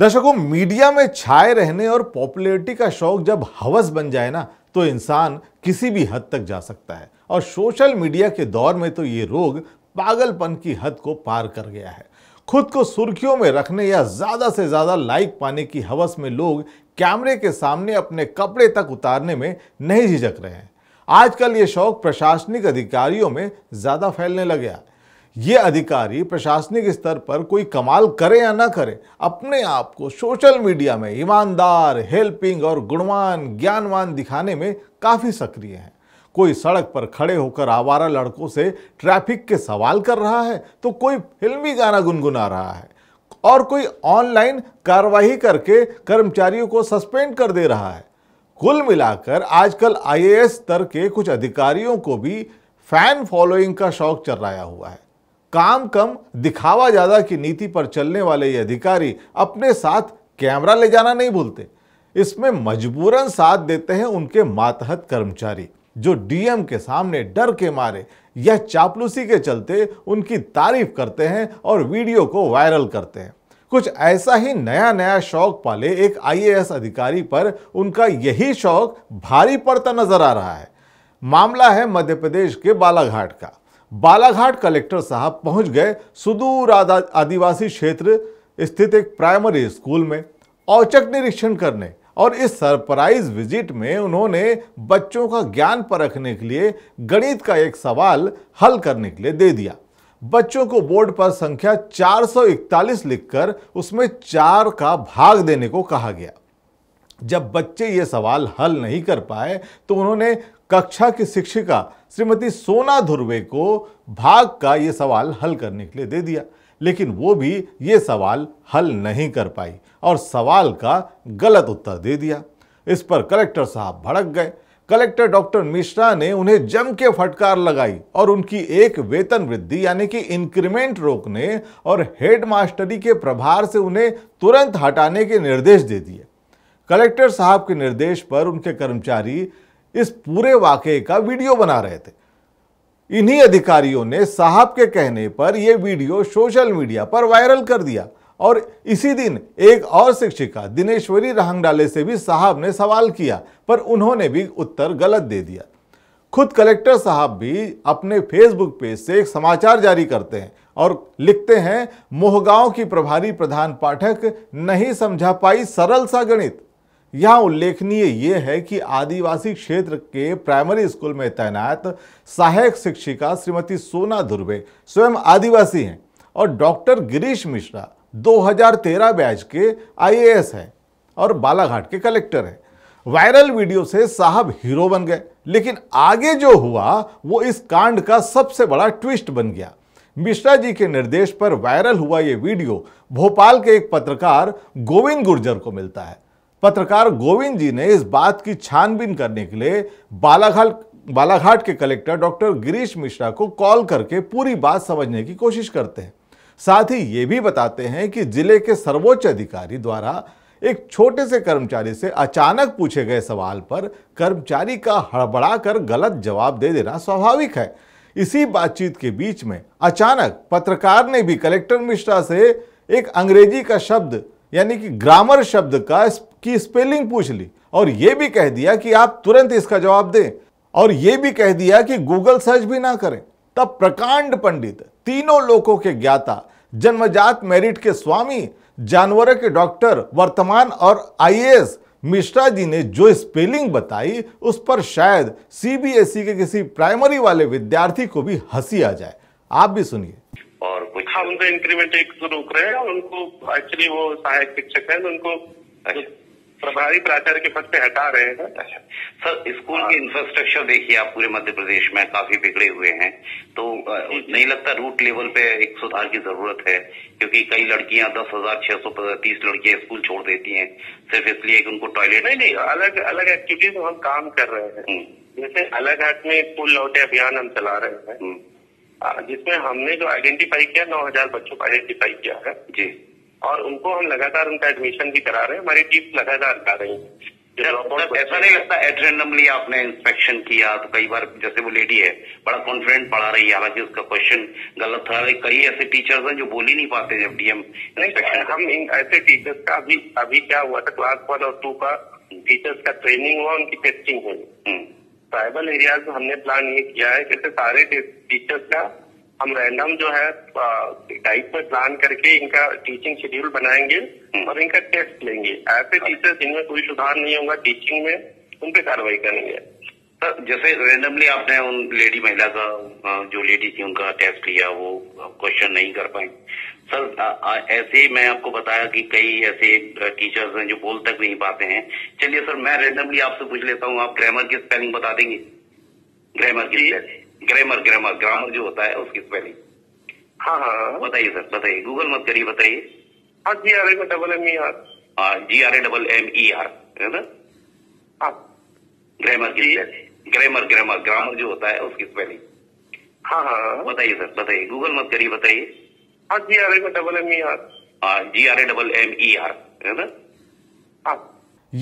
दर्शकों मीडिया में छाए रहने और पॉपुलैरिटी का शौक जब हवस बन जाए ना तो इंसान किसी भी हद तक जा सकता है और सोशल मीडिया के दौर में तो ये रोग पागलपन की हद को पार कर गया है खुद को सुर्खियों में रखने या ज़्यादा से ज़्यादा लाइक पाने की हवस में लोग कैमरे के सामने अपने कपड़े तक उतारने में नहीं झिझक रहे हैं आजकल ये शौक प्रशासनिक अधिकारियों में ज़्यादा फैलने लग गया है ये अधिकारी प्रशासनिक स्तर पर कोई कमाल करे या ना करे अपने आप को सोशल मीडिया में ईमानदार हेल्पिंग और गुणवान ज्ञानवान दिखाने में काफ़ी सक्रिय हैं कोई सड़क पर खड़े होकर आवारा लड़कों से ट्रैफिक के सवाल कर रहा है तो कोई फिल्मी गाना गुनगुना रहा है और कोई ऑनलाइन कार्रवाई करके कर्मचारियों को सस्पेंड कर दे रहा है कुल मिलाकर आजकल आईएएस स्तर के कुछ अधिकारियों को भी फैन फॉलोइंग का शौक चर्राया हुआ है काम कम दिखावा ज़्यादा की नीति पर चलने वाले ये अधिकारी अपने साथ कैमरा ले जाना नहीं भूलते इसमें मजबूरन साथ देते हैं उनके मातहत कर्मचारी जो डीएम के सामने डर के मारे या चापलूसी के चलते उनकी तारीफ करते हैं और वीडियो को वायरल करते हैं कुछ ऐसा ही नया नया शौक पाले एक आईएएस अधिकारी पर उनका यही शौक भारी पड़ता नजर आ रहा है मामला है मध्य प्रदेश के बालाघाट का बालाघाट कलेक्टर साहब पहुंच गए सुदूर आदिवासी क्षेत्र स्थित एक प्राइमरी स्कूल में औचक निरीक्षण करने और इस सरप्राइज विजिट में उन्होंने बच्चों का ज्ञान परखने के लिए गणित का एक सवाल हल करने के लिए दे दिया बच्चों को बोर्ड पर संख्या 441 लिखकर उसमें चार का भाग देने को कहा गया जब बच्चे ये सवाल हल नहीं कर पाए तो उन्होंने कक्षा की शिक्षिका श्रीमती सोना धुर्वे को भाग का ये सवाल हल करने के लिए दे दिया लेकिन वो भी ये सवाल हल नहीं कर पाई और सवाल का गलत उत्तर दे दिया इस पर कलेक्टर साहब भड़क गए कलेक्टर डॉक्टर मिश्रा ने उन्हें जम के फटकार लगाई और उनकी एक वेतन वृद्धि यानी कि इंक्रीमेंट रोकने और हेडमास्टरी के प्रभार से उन्हें तुरंत हटाने के निर्देश दे दिए कलेक्टर साहब के निर्देश पर उनके कर्मचारी इस पूरे वाक्य का वीडियो बना रहे थे इन्हीं अधिकारियों ने साहब के कहने पर यह वीडियो सोशल मीडिया पर वायरल कर दिया और इसी दिन एक और शिक्षिका दिनेश्वरी रहंगडाले से भी साहब ने सवाल किया पर उन्होंने भी उत्तर गलत दे दिया खुद कलेक्टर साहब भी अपने फेसबुक पेज से एक समाचार जारी करते हैं और लिखते हैं मोहगांव की प्रभारी प्रधान पाठक नहीं समझा पाई सरल सा गणित यहाँ उल्लेखनीय ये है कि आदिवासी क्षेत्र के प्राइमरी स्कूल में तैनात सहायक शिक्षिका श्रीमती सोना धुर्वे स्वयं आदिवासी हैं और डॉक्टर गिरीश मिश्रा 2013 बैच के आईएएस हैं और बालाघाट के कलेक्टर हैं वायरल वीडियो से साहब हीरो बन गए लेकिन आगे जो हुआ वो इस कांड का सबसे बड़ा ट्विस्ट बन गया मिश्रा जी के निर्देश पर वायरल हुआ ये वीडियो भोपाल के एक पत्रकार गोविंद गुर्जर को मिलता है पत्रकार गोविंद जी ने इस बात की छानबीन करने के लिए बालाघाट बालाघाट के कलेक्टर डॉक्टर गिरीश मिश्रा को कॉल करके पूरी बात समझने की कोशिश करते हैं साथ ही ये भी बताते हैं कि जिले के सर्वोच्च अधिकारी द्वारा एक छोटे से कर्मचारी से अचानक पूछे गए सवाल पर कर्मचारी का हड़बड़ा कर गलत जवाब दे देना स्वाभाविक है इसी बातचीत के बीच में अचानक पत्रकार ने भी कलेक्टर मिश्रा से एक अंग्रेजी का शब्द यानी कि ग्रामर शब्द का की स्पेलिंग पूछ ली और ये भी कह दिया कि आप तुरंत इसका जवाब दें और ये भी कह दिया कि गूगल सर्च भी ना करें तब प्रकांड पंडित तीनों लोगों के ज्ञाता जन्मजात मेरिट के स्वामी जानवरों के डॉक्टर वर्तमान और आईएएस मिश्रा जी ने जो स्पेलिंग बताई उस पर शायद सीबीएसई के किसी प्राइमरी वाले विद्यार्थी को भी हंसी आ जाए आप भी सुनिए और कुछ हाँ उनको इंक्रीमेंट एक तो रोक रहे हैं और उनको एक्चुअली वो सहायक शिक्षक है तो उनको प्रभारी प्राचार्य के पद से हटा रहे हैं सर स्कूल के इंफ्रास्ट्रक्चर देखिए आप पूरे मध्य प्रदेश में काफी बिगड़े हुए हैं तो नहीं लगता रूट लेवल पे एक सुधार की जरूरत है क्योंकि कई लड़कियां दस हजार छह सौ तीस लड़कियां स्कूल छोड़ देती हैं सिर्फ इसलिए कि उनको टॉयलेट नहीं नहीं अलग अलग एक्टिविटीज हम काम कर रहे हैं हम्म। जैसे अलग हाथ में स्कूल लौटे अभियान हम चला रहे हैं हम्म। जिसमें हमने जो आइडेंटिफाई किया नौ हजार बच्चों को आइडेंटिफाई किया है जी और उनको हम लगातार उनका एडमिशन भी करा रहे हैं हमारी टीम लगातार कर रही है ऐसा नहीं लगता एट रेंडमली आपने इंस्पेक्शन किया तो कई बार जैसे वो लेडी है बड़ा कॉन्फिडेंट पढ़ा रही है हालांकि उसका क्वेश्चन गलत था कई ऐसे टीचर्स हैं जो बोल ही नहीं पाते जब डीएम इंस्पेक्शन तो हम इन ऐसे टीचर्स का अभी अभी क्या हुआ था क्लास वन और टू का टीचर्स का ट्रेनिंग हुआ उनकी टेस्टिंग हुई हम्म। ट्राइबल एरियाज में हमने प्लान ये किया है जैसे सारे टीचर्स का हम रैंडम जो है टाइप में प्लान करके इनका टीचिंग शेड्यूल बनाएंगे और इनका टेस्ट लेंगे ऐसे टीचर्स जिनमें कोई सुधार नहीं होगा टीचिंग में उन पर कार्रवाई करेंगे जैसे रेंडमली आपने उन लेडी महिला का जो लेडी थी उनका टेस्ट किया वो क्वेश्चन नहीं कर पाए सर ऐसे मैं आपको बताया कि कई ऐसे टीचर्स हैं जो बोल तक नहीं पाते हैं चलिए सर मैं रेंडमली आपसे पूछ लेता हूँ आप ग्रामर की स्पेलिंग बता देंगे ग्रामर की ग्रामर ग्रामर ग्रामर जो होता है उसकी स्पेलिंग हाँ, हाँ हाँ बताइए सर बताइए गूगल मत करिए बताइए हाँ G R A double M E R G R A double M E R है ना ग्रामर हाँ। की ग्रामर ग्रामर ग्रामर जो होता है उसकी स्पेलिंग हाँ, हाँ हाँ बताइए सर बताइए गूगल मत करिए बताइए हाँ G R A double M E R हाँ G R A double M E R है ना हाँ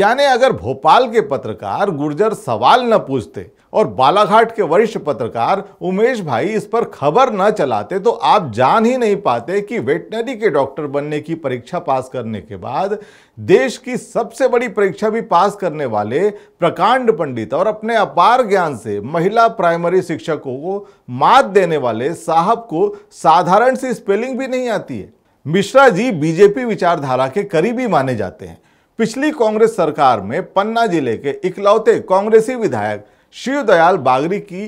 यानी अगर भोपाल के पत्रकार गुर्जर सवाल न पूछते और बालाघाट के वरिष्ठ पत्रकार उमेश भाई इस पर खबर न चलाते तो आप जान ही नहीं पाते कि वेटनरी के डॉक्टर बनने की परीक्षा पास करने के बाद देश की सबसे बड़ी परीक्षा भी पास करने वाले प्रकांड पंडित और अपने अपार ज्ञान से महिला प्राइमरी शिक्षकों को मात देने वाले साहब को साधारण सी स्पेलिंग भी नहीं आती है मिश्रा जी बीजेपी विचारधारा के करीबी माने जाते हैं पिछली कांग्रेस सरकार में पन्ना जिले के इकलौते कांग्रेसी विधायक शिव दयाल बागरी की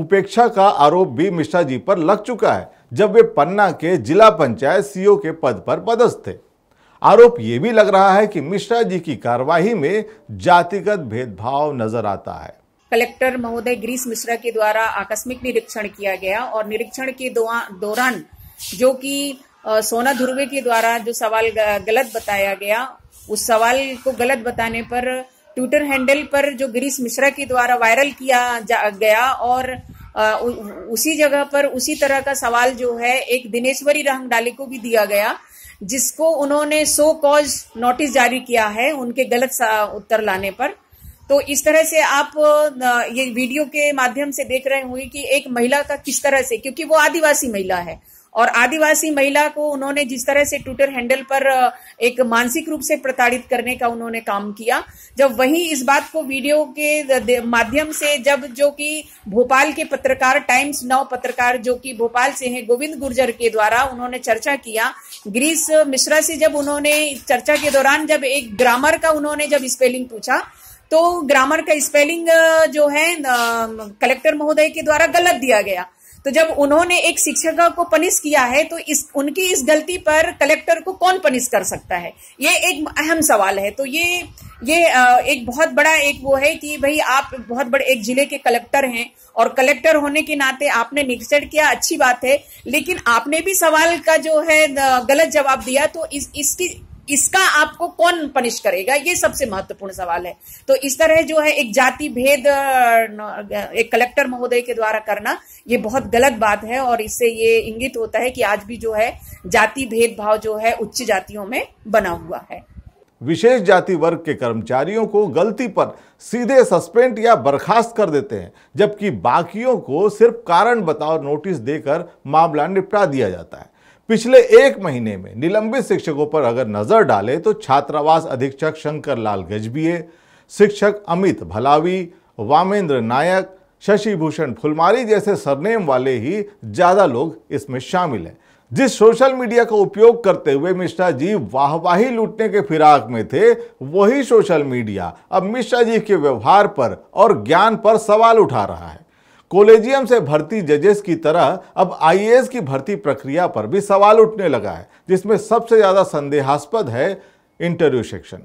उपेक्षा का आरोप भी मिश्रा जी पर लग चुका है जब वे पन्ना के जिला पंचायत सीओ के पद पर पदस्थ थे आरोप ये भी लग रहा है कि मिश्रा जी की कार्यवाही में जातिगत भेदभाव नजर आता है कलेक्टर महोदय गिरीश मिश्रा के द्वारा आकस्मिक निरीक्षण किया गया और निरीक्षण के दौरान जो कि सोना ध्रुवे के द्वारा जो सवाल गलत बताया गया उस सवाल को गलत बताने पर ट्विटर हैंडल पर जो गिरीश मिश्रा के द्वारा वायरल किया गया और आ, उ, उसी जगह पर उसी तरह का सवाल जो है एक दिनेश्वरी रंगडाले को भी दिया गया जिसको उन्होंने सो कॉज नोटिस जारी किया है उनके गलत उत्तर लाने पर तो इस तरह से आप ये वीडियो के माध्यम से देख रहे होंगे कि एक महिला का किस तरह से क्योंकि वो आदिवासी महिला है और आदिवासी महिला को उन्होंने जिस तरह से ट्विटर हैंडल पर एक मानसिक रूप से प्रताड़ित करने का उन्होंने काम किया जब वही इस बात को वीडियो के माध्यम से जब जो कि भोपाल के पत्रकार टाइम्स नाउ पत्रकार जो कि भोपाल से हैं गोविंद गुर्जर के द्वारा उन्होंने चर्चा किया ग्रीस मिश्रा से जब उन्होंने चर्चा के दौरान जब एक ग्रामर का उन्होंने जब स्पेलिंग पूछा तो ग्रामर का स्पेलिंग जो है कलेक्टर महोदय के द्वारा गलत दिया गया तो जब उन्होंने एक शिक्षिका को पनिश किया है तो इस उनकी इस गलती पर कलेक्टर को कौन पनिश कर सकता है ये एक अहम सवाल है तो ये ये एक बहुत बड़ा एक वो है कि भाई आप बहुत बड़े एक जिले के कलेक्टर हैं और कलेक्टर होने के नाते आपने निरीक्षण किया अच्छी बात है लेकिन आपने भी सवाल का जो है गलत जवाब दिया तो इस इसकी इसका आपको कौन पनिश करेगा ये सबसे महत्वपूर्ण सवाल है तो इस तरह जो है एक जाति भेद एक कलेक्टर महोदय के द्वारा करना ये बहुत गलत बात है और इससे ये इंगित होता है कि आज भी जो है जाति भेदभाव जो है उच्च जातियों में बना हुआ है विशेष जाति वर्ग के कर्मचारियों को गलती पर सीधे सस्पेंड या बर्खास्त कर देते हैं जबकि बाकियों को सिर्फ कारण बताओ नोटिस देकर मामला निपटा दिया जाता है पिछले एक महीने में निलंबित शिक्षकों पर अगर नजर डाले तो छात्रावास अधीक्षक शंकर लाल गजबीये शिक्षक अमित भलावी वामेंद्र नायक शशिभूषण फुलमारी जैसे सरनेम वाले ही ज़्यादा लोग इसमें शामिल हैं जिस सोशल मीडिया का उपयोग करते हुए मिश्रा जी वाहवाही लूटने के फिराक में थे वही सोशल मीडिया अब मिश्रा जी के व्यवहार पर और ज्ञान पर सवाल उठा रहा है कोलेजियम से भर्ती जजेस की तरह अब आईएएस की भर्ती प्रक्रिया पर भी सवाल उठने लगा है जिसमें सबसे ज़्यादा संदेहास्पद है इंटरव्यू सेक्शन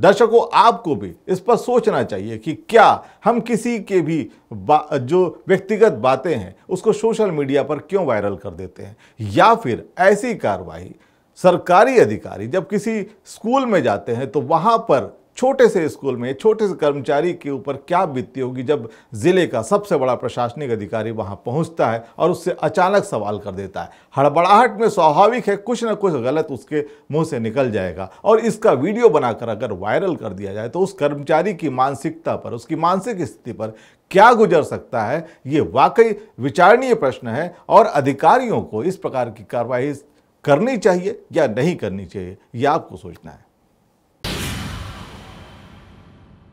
दर्शकों आपको भी इस पर सोचना चाहिए कि क्या हम किसी के भी जो व्यक्तिगत बातें हैं उसको सोशल मीडिया पर क्यों वायरल कर देते हैं या फिर ऐसी कार्रवाई सरकारी अधिकारी जब किसी स्कूल में जाते हैं तो वहाँ पर छोटे से स्कूल में छोटे से कर्मचारी के ऊपर क्या बीतती होगी जब ज़िले का सबसे बड़ा प्रशासनिक अधिकारी वहाँ पहुँचता है और उससे अचानक सवाल कर देता है हड़बड़ाहट में स्वाभाविक है कुछ ना कुछ गलत उसके मुँह से निकल जाएगा और इसका वीडियो बनाकर अगर वायरल कर दिया जाए तो उस कर्मचारी की मानसिकता पर उसकी मानसिक स्थिति पर क्या गुजर सकता है ये वाकई विचारणीय प्रश्न है और अधिकारियों को इस प्रकार की कार्रवाई करनी चाहिए या नहीं करनी चाहिए यह आपको सोचना है